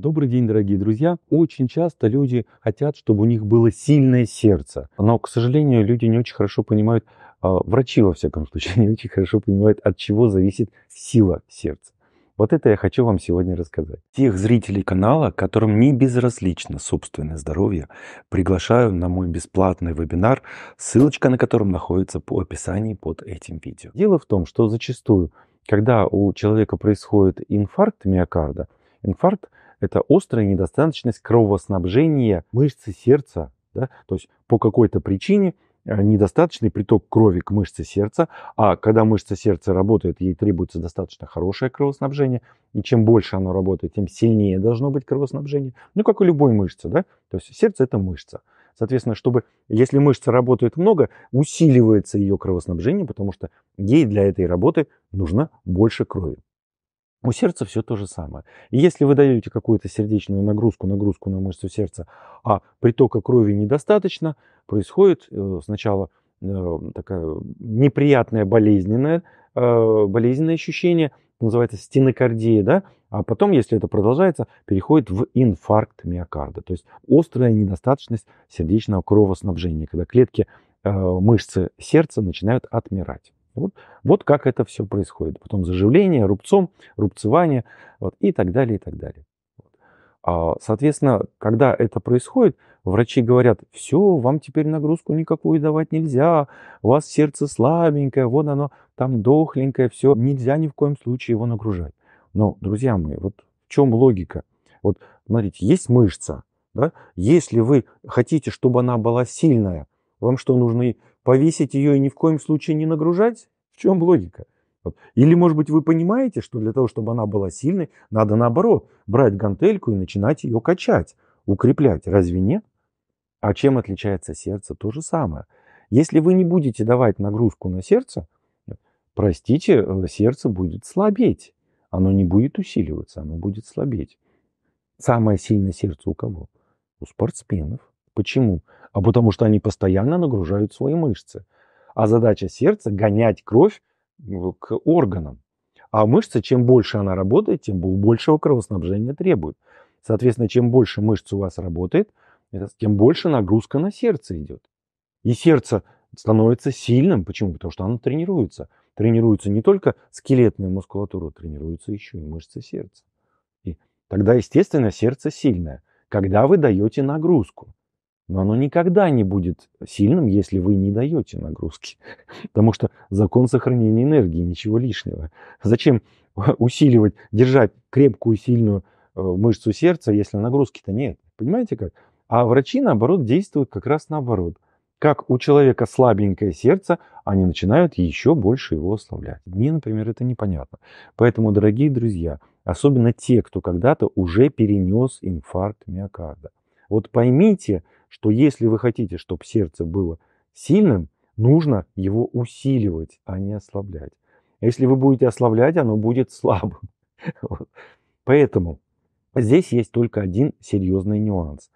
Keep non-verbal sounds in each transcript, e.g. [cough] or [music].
Добрый день, дорогие друзья. Очень часто люди хотят, чтобы у них было сильное сердце. Но, к сожалению, люди не очень хорошо понимают, а, врачи, во всяком случае, [laughs] не очень хорошо понимают, от чего зависит сила сердца. Вот это я хочу вам сегодня рассказать. Тех зрителей канала, которым не безразлично собственное здоровье, приглашаю на мой бесплатный вебинар, ссылочка на котором находится по описании под этим видео. Дело в том, что зачастую, когда у человека происходит инфаркт миокарда, Инфаркт – это острая недостаточность кровоснабжения мышцы сердца. Да? То есть по какой-то причине э, недостаточный приток крови к мышце сердца, а когда мышца сердца работает, ей требуется достаточно хорошее кровоснабжение, и чем больше оно работает, тем сильнее должно быть кровоснабжение. Ну, как у любой мышцы, да? То есть сердце – это мышца. Соответственно, чтобы, если мышца работает много, усиливается ее кровоснабжение, потому что ей для этой работы нужно больше крови. У сердца все то же самое. И если вы даете какую-то сердечную нагрузку, нагрузку на мышцу сердца, а притока крови недостаточно, происходит э, сначала э, такая неприятная болезненное, э, болезненное ощущение, называется стенокардия, да? а потом, если это продолжается, переходит в инфаркт миокарда, то есть острая недостаточность сердечного кровоснабжения, когда клетки мышцы сердца начинают отмирать. Вот, вот как это все происходит. Потом заживление, рубцом, рубцевание вот, и так далее, и так далее. А, соответственно, когда это происходит, врачи говорят, все, вам теперь нагрузку никакую давать нельзя, у вас сердце слабенькое, вот оно там дохленькое, все, нельзя ни в коем случае его нагружать. Но, друзья мои, вот в чем логика? Вот смотрите, есть мышца, да? если вы хотите, чтобы она была сильная, вам что, нужно повесить ее и ни в коем случае не нагружать? В чем логика? Вот. Или, может быть, вы понимаете, что для того, чтобы она была сильной, надо наоборот брать гантельку и начинать ее качать, укреплять. Разве нет? А чем отличается сердце? То же самое. Если вы не будете давать нагрузку на сердце, простите, сердце будет слабеть. Оно не будет усиливаться, оно будет слабеть. Самое сильное сердце у кого? У спортсменов. Почему? А потому что они постоянно нагружают свои мышцы. А задача сердца – гонять кровь ну, к органам. А мышца, чем больше она работает, тем большего кровоснабжения требует. Соответственно, чем больше мышц у вас работает, э, тем больше нагрузка на сердце идет. И сердце становится сильным. Почему? Потому что оно тренируется. Тренируется не только скелетная мускулатура, тренируется еще и мышцы сердца. И тогда, естественно, сердце сильное. Когда вы даете нагрузку но оно никогда не будет сильным, если вы не даете нагрузки. [laughs] Потому что закон сохранения энергии, ничего лишнего. Зачем [laughs] усиливать, держать крепкую сильную э, мышцу сердца, если нагрузки-то нет? Понимаете как? А врачи, наоборот, действуют как раз наоборот. Как у человека слабенькое сердце, они начинают еще больше его ослаблять. Мне, например, это непонятно. Поэтому, дорогие друзья, особенно те, кто когда-то уже перенес инфаркт миокарда, вот поймите, что если вы хотите, чтобы сердце было сильным, нужно его усиливать, а не ослаблять. Если вы будете ослаблять, оно будет слабым. [laughs] Вот. Поэтому здесь есть только один серьезный нюанс.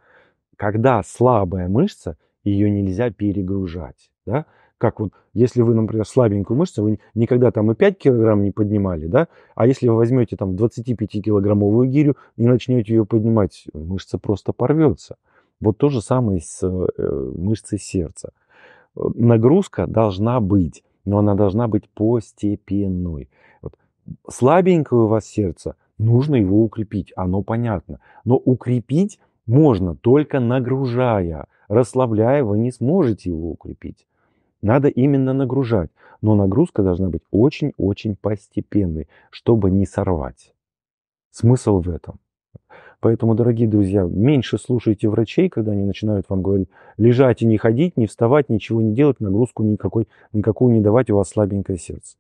Когда слабая мышца, ее нельзя перегружать. Да? как вот, если вы, например, слабенькую мышцу, вы никогда там и 5 килограмм не поднимали, да, а если вы возьмете там 25-килограммовую гирю и начнете ее поднимать, мышца просто порвется. Вот то же самое с э, мышцей сердца. Нагрузка должна быть, но она должна быть постепенной. Вот. Слабенькое у вас сердце, нужно его укрепить, оно понятно. Но укрепить можно только нагружая, расслабляя, вы не сможете его укрепить. Надо именно нагружать, но нагрузка должна быть очень-очень постепенной, чтобы не сорвать. Смысл в этом. Поэтому, дорогие друзья, меньше слушайте врачей, когда они начинают вам говорить, лежать и не ходить, не вставать, ничего не делать, нагрузку никакой, никакую не давать, у вас слабенькое сердце.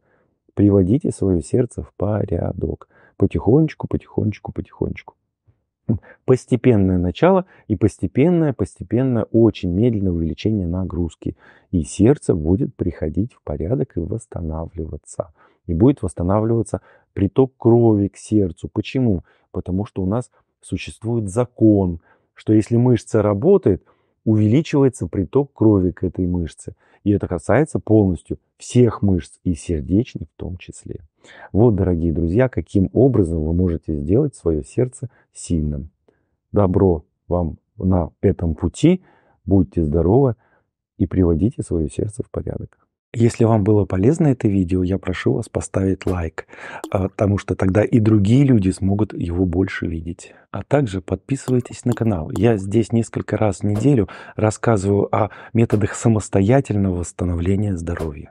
Приводите свое сердце в порядок. Потихонечку, потихонечку, потихонечку. Постепенное начало и постепенное, постепенное, очень медленное увеличение нагрузки. И сердце будет приходить в порядок и восстанавливаться. И будет восстанавливаться приток крови к сердцу. Почему? Потому что у нас существует закон, что если мышца работает, увеличивается приток крови к этой мышце. И это касается полностью всех мышц и сердечных в том числе. Вот, дорогие друзья, каким образом вы можете сделать свое сердце сильным. Добро вам на этом пути. Будьте здоровы и приводите свое сердце в порядок. Если вам было полезно это видео, я прошу вас поставить лайк, а, потому что тогда и другие люди смогут его больше видеть. А также подписывайтесь на канал. Я здесь несколько раз в неделю рассказываю о методах самостоятельного восстановления здоровья.